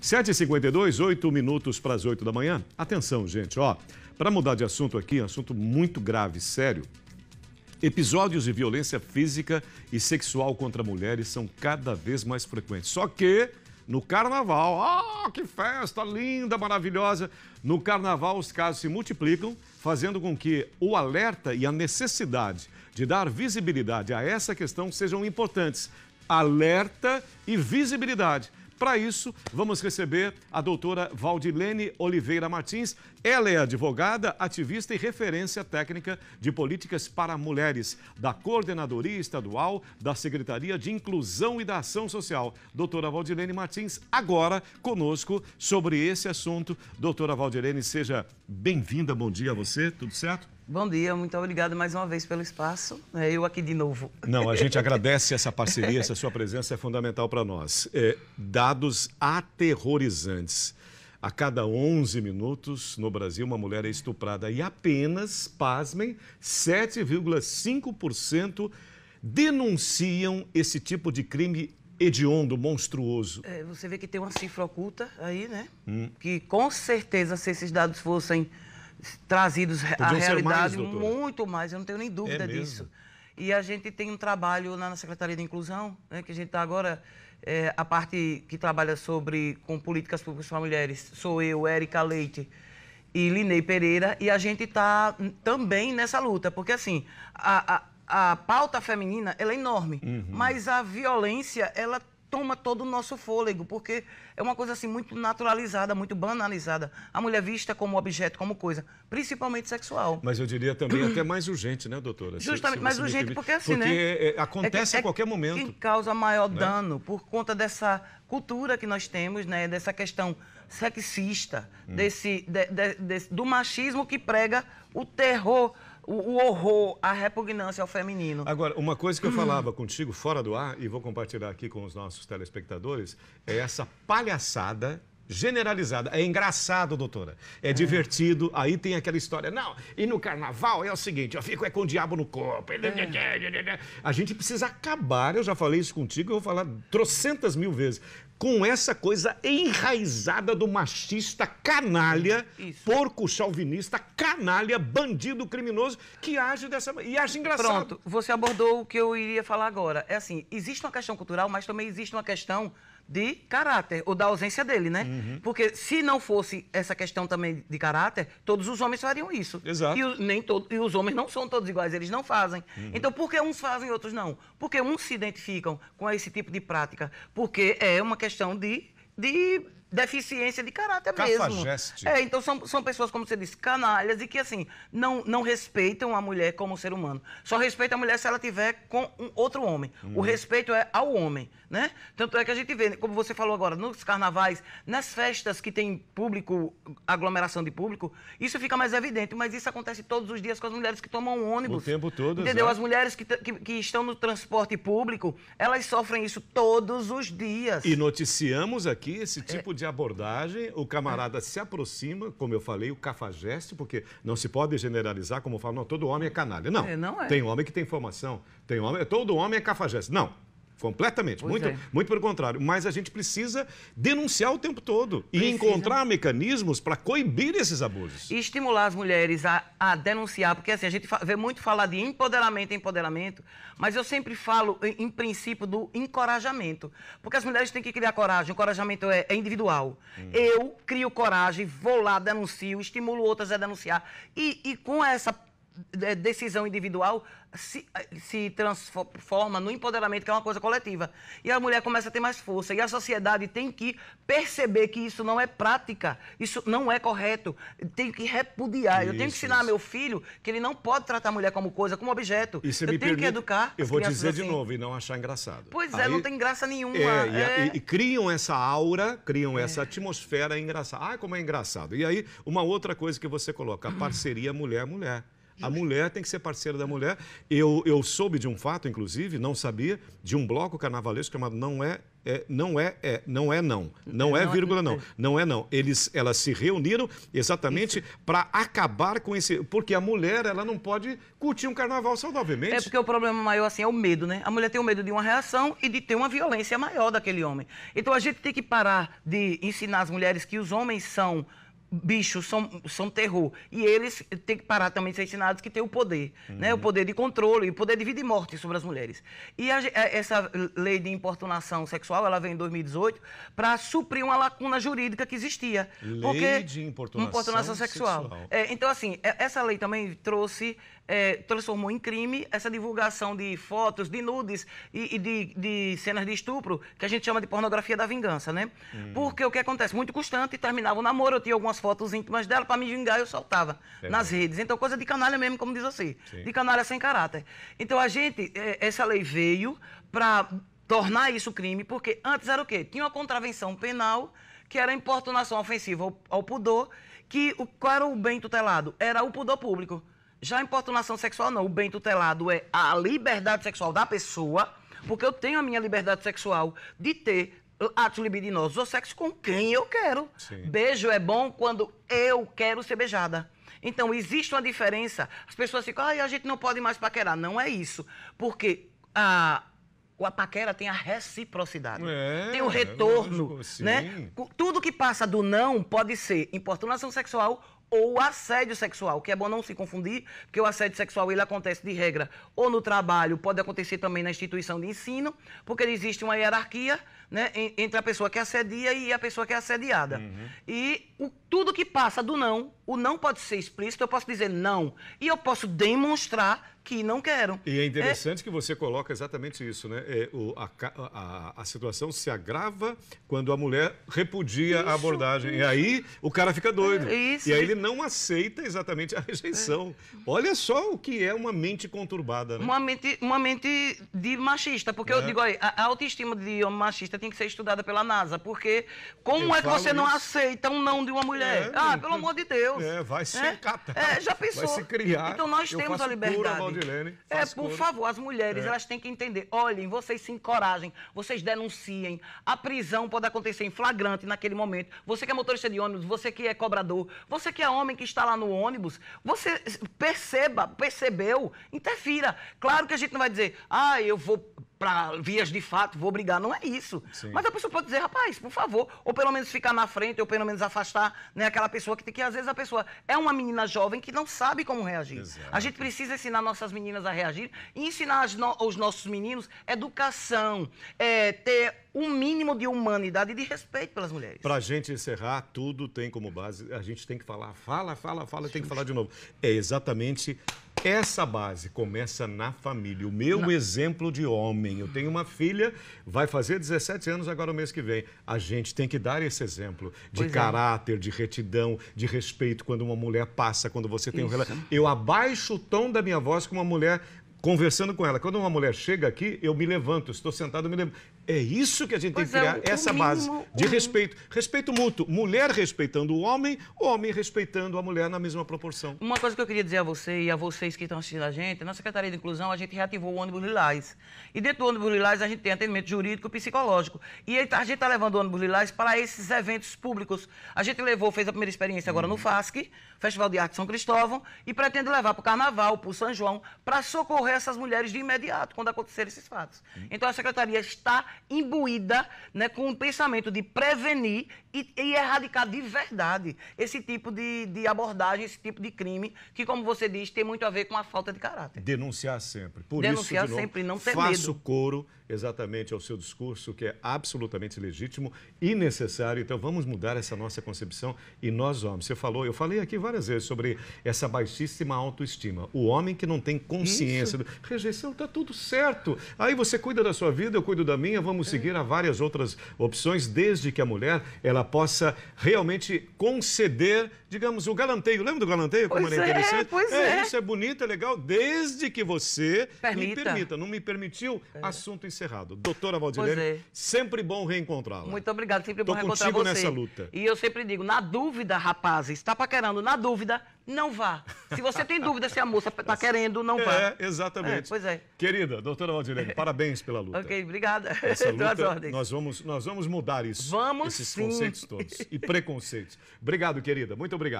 7h52, 8 minutos para as 8 da manhã. Atenção, gente, ó. Para mudar de assunto aqui, assunto muito grave, sério. Episódios de violência física e sexual contra mulheres são cada vez mais frequentes. Só que no carnaval, ah, oh, que festa linda, maravilhosa. No carnaval, os casos se multiplicam, fazendo com que o alerta e a necessidade de dar visibilidade a essa questão sejam importantes. Alerta e visibilidade para isso, vamos receber a doutora Valdilene Oliveira Martins. Ela é advogada, ativista e referência técnica de políticas para mulheres da Coordenadoria Estadual da Secretaria de Inclusão e da Ação Social. Doutora Valdilene Martins, agora conosco sobre esse assunto. Doutora Valdilene, seja bem-vinda. Bom dia a você, tudo certo? Bom dia, muito obrigada mais uma vez pelo espaço. É, eu aqui de novo. Não, a gente agradece essa parceria, essa sua presença é fundamental para nós. É, dados aterrorizantes. A cada 11 minutos no Brasil, uma mulher é estuprada e apenas, pasmem, 7,5% denunciam esse tipo de crime hediondo, monstruoso. É, você vê que tem uma cifra oculta aí, né? Hum. Que com certeza, se esses dados fossem trazidos à realidade mais, muito mais, eu não tenho nem dúvida é disso. E a gente tem um trabalho na Secretaria de Inclusão, né, que a gente está agora, é, a parte que trabalha sobre com políticas públicas para mulheres, sou eu, Érica Leite e Linei Pereira, e a gente está também nessa luta, porque assim, a, a, a pauta feminina ela é enorme, uhum. mas a violência ela toma todo o nosso fôlego, porque é uma coisa assim muito naturalizada, muito banalizada. A mulher vista como objeto, como coisa, principalmente sexual. Mas eu diria também até mais urgente, né, doutora? Justamente, mais urgente, porque assim, porque né? Porque é, é, acontece é, é, a qualquer momento. Quem causa maior né? dano por conta dessa cultura que nós temos, né, dessa questão sexista, hum. desse, de, de, desse, do machismo que prega o terror o, o, horror, a repugnância ao feminino. Agora, uma coisa que eu hum. falava contigo fora do ar, e vou compartilhar aqui com os nossos telespectadores, é essa palhaçada generalizada. É engraçado, doutora. É, é, divertido. Aí tem aquela história. Não, e no carnaval é o seguinte: eu fico é com o diabo no corpo. É. Né, né, né, A gente precisa acabar. Eu já falei isso contigo, eu vou falar trocentas mil vezes. Com essa coisa enraizada do machista canalha, isso. porco chauvinista, canalha, bandido criminoso, que age dessa E age engraçado. Pronto, você abordou o que eu iria falar agora. É assim: existe uma questão cultural, mas também existe uma questão de caráter, ou da ausência dele, né? Uhum. Porque se não fosse essa questão também de caráter, todos os homens fariam isso. Exato. E, o, nem todo, e os homens não são todos iguais, eles não fazem. Uhum. Então, por que uns fazem e outros não? Porque uns se identificam com esse tipo de prática? Porque é uma questão de, de deficiência de caráter Cafajeste. mesmo. É, então são, são pessoas, como você disse, canalhas e que, assim, não, não respeitam a mulher como ser humano. Só respeita a mulher se ela tiver com um outro homem. Hum. O respeito é ao homem, né? Tanto é que a gente vê, como você falou agora, nos carnavais, nas festas que tem público, aglomeração de público, isso fica mais evidente, mas isso acontece todos os dias com as mulheres que tomam ônibus. O tempo todo, Entendeu? Exato. As mulheres que, que, que estão no transporte público, elas sofrem isso todos os dias. E noticiamos aqui esse tipo é. de de abordagem, o camarada se aproxima, como eu falei, o cafajeste, porque não se pode generalizar, como falam, não, todo homem é canalha. Não, é, não é. tem homem que tem formação, tem homem, todo homem é cafajeste. Não, Completamente. muito, é. muito pelo contrário. Mas a gente precisa denunciar o tempo todo precisa. e encontrar mecanismos para coibir esses abusos. E estimular as mulheres a, a denunciar, porque assim, a gente vê muito falar de empoderamento, empoderamento, mas eu sempre falo em, em princípio do encorajamento. Porque as mulheres têm que criar coragem. O encorajamento é, é individual. Hum. Eu crio coragem, vou lá, denuncio, estimulo outras a denunciar. E, e com essa é, decisão individual se, se transforma no empoderamento, que é uma coisa coletiva. E a mulher começa a ter mais força. E a sociedade tem que perceber que isso não é prática, isso não é correto. Tem que repudiar. Isso, eu tenho que ensinar isso. meu filho que ele não pode tratar a mulher como coisa, como objeto. E eu me tenho permite, que educar. Eu vou dizer assim. de novo e não achar engraçado. Pois é, Aí, é, não tem graça nenhuma. É, é... E, e, criam essa aura, criam é. essa atmosfera engraçada. Ah, como é engraçado. E aí, uma outra coisa que você coloca, a parceria mulher-mulher. A mulher tem que ser parceira da mulher. Eu, eu soube de um fato, inclusive, não sabia, de um bloco carnavalesco chamado Não É é, não é, é, não é não, não é, é vírgula não, é. não é não. Eles, elas se reuniram exatamente para acabar com esse, porque a mulher ela não pode curtir um carnaval saudavelmente. É porque o problema maior assim é o medo, né? A mulher tem o medo de uma reação e de ter uma violência maior daquele homem. Então a gente tem que parar de ensinar as mulheres que os homens são bichos são, são terror. E eles têm que parar também de ser ensinados que tem o poder, uhum. né? O uhum. poder de controle, e o poder de vida e morte sobre as mulheres. E a, eh, essa lei de importunação sexual, ela vem em 2018 para suprir uma lacuna jurídica que existia. Lei porque... de importunação, importunação sexual. sexual. É, então, assim, essa lei também trouxe, é, transformou em crime essa divulgação de fotos, de nudes e, e de, de, cenas de estupro, que a gente chama de pornografia da vingança, né? Uhum. Porque o que acontece? Muito constante, terminava o namoro, eu tinha algumas fotos íntimas dela para me vingar, eu soltava nas redes. Então, coisa de canalha mesmo, como diz você. Sim. De canalha sem caráter. Então, a gente, é, essa lei veio para tornar isso crime, porque antes era o quê? Tinha uma contravenção penal, que era importunação ofensiva ao, ao pudor, que o, qual era o bem tutelado? Era o pudor público. Já a importunação sexual não, o bem tutelado é a liberdade sexual da pessoa, porque eu tenho a minha liberdade sexual de ter atos libidinosos ou sexo com quem eu quero. Sim. Beijo é bom quando eu quero ser beijada. Então, existe uma diferença. As pessoas ficam, ah, a gente não pode mais paquerar. Não é isso. Porque a, a paquera tem a reciprocidade. É, tem o retorno. É lógico, né? Tudo que passa do não pode ser importunação sexual ou assédio sexual, que é bom não se confundir, porque o assédio sexual ele acontece de regra ou no trabalho, pode acontecer também na instituição de ensino, porque existe uma hierarquia né, entre a pessoa que assedia e a pessoa que é assediada. Uhum. E o, tudo que passa do não, o não pode ser explícito, eu posso dizer não, e eu posso demonstrar que não quero. E é, é. interessante é... que você coloca exatamente isso, né? É, o, a, a, a, situação se agrava quando a mulher repudia isso, a abordagem. Isso. E aí o cara fica doido. É, isso, e aí ele não aceita exatamente a rejeição. É. Olha só o que é uma mente conturbada, né? Uma mente, uma mente de machista, porque eu é. digo, aí, a autoestima de homem machista tem que ser estudada pela NASA, porque como eu é que você não aceita um não de uma mulher? ah, pelo amor de Deus. É, vai ser É, já pensou. Vai se criar. Então nós temos a liberdade. É, por coro. favor, as mulheres, é. elas têm que entender. Olhem, vocês se encorajem, vocês denunciem. A prisão pode acontecer em flagrante naquele momento. Você que é motorista de ônibus, você que é cobrador, você que é homem que está lá no ônibus, você perceba, percebeu, interfira. Claro que a gente não vai dizer, ah, eu vou para vias de fato, vou brigar. Não é isso. Sim. Mas a pessoa pode dizer, rapaz, por favor, ou pelo menos ficar na frente, ou pelo menos afastar né, aquela pessoa que tem que, às vezes, a pessoa é uma menina jovem que não sabe como reagir. Exato. A gente precisa ensinar nossas meninas a reagir e ensinar no, os nossos meninos educação, é, ter um mínimo de humanidade e de respeito pelas mulheres. Para a gente encerrar, tudo tem como base, a gente tem que falar, fala, fala, fala, tem que falar de novo. É exatamente essa base começa na família. O meu Não. exemplo de homem. Eu tenho uma filha, vai fazer 17 anos agora o mês que vem. A gente tem que dar esse exemplo de pois é. caráter, é. de retidão, de respeito quando uma mulher passa, quando você tem Isso. um relato. Eu abaixo o tom da minha voz com uma mulher conversando com ela. Quando uma mulher chega aqui, eu me levanto, estou sentado, me levanto. É isso que a gente pois tem que é, criar, é, essa mínimo, base é de respeito. Respeito mútuo. Mulher respeitando o homem, homem respeitando a mulher na mesma proporção. Uma coisa que eu queria dizer a você e a vocês que estão assistindo a gente, na Secretaria de Inclusão a gente reativou o ônibus Lilás. E dentro do ônibus Lilás a gente tem atendimento jurídico e psicológico. E a gente está levando o ônibus Lilás para esses eventos públicos. A gente levou, fez a primeira experiência agora hum. no FASC, Festival de Arte São Cristóvão, e pretende levar para o Carnaval, para o São João, para socorrer essas mulheres de imediato, quando acontecerem esses fatos. Hum. Então a Secretaria está imbuída né, com o pensamento de prevenir e, e erradicar de verdade esse tipo de, de, abordagem, esse tipo de crime, que, como você diz, tem muito a ver com a falta de caráter. Denunciar sempre. Por Denunciar isso, de novo, sempre, não ter faço medo. coro exatamente ao seu discurso, que é absolutamente legítimo e necessário. Então, vamos mudar essa nossa concepção. E nós, homens, você falou, eu falei aqui várias vezes sobre essa baixíssima autoestima. O homem que não tem consciência. Do... Rejeição, está tudo certo. Aí você cuida da sua vida, eu cuido da minha, linha, vamos seguir a várias outras opções, desde que a mulher ela possa realmente conceder, digamos, o galanteio. Lembra do galanteio? Como pois era é, é Pois é, é, isso é bonito, é legal, desde que você permita. me permita. Não me permitiu, é. assunto encerrado. Doutora Valdilene, é. sempre bom reencontrá-la. Muito obrigado, sempre Tô bom reencontrar você. nessa luta. E eu sempre digo, na dúvida, rapazes, está paquerando, na dúvida, não vá. Se você tem dúvida se a moça está querendo, não vá. É, exatamente. É, pois é. Querida, doutora Valdirene, parabéns pela luta. ok, obrigada. Essa luta, nós vamos, nós vamos mudar isso. Vamos esses sim. conceitos todos e preconceitos. Obrigado, querida. Muito obrigado.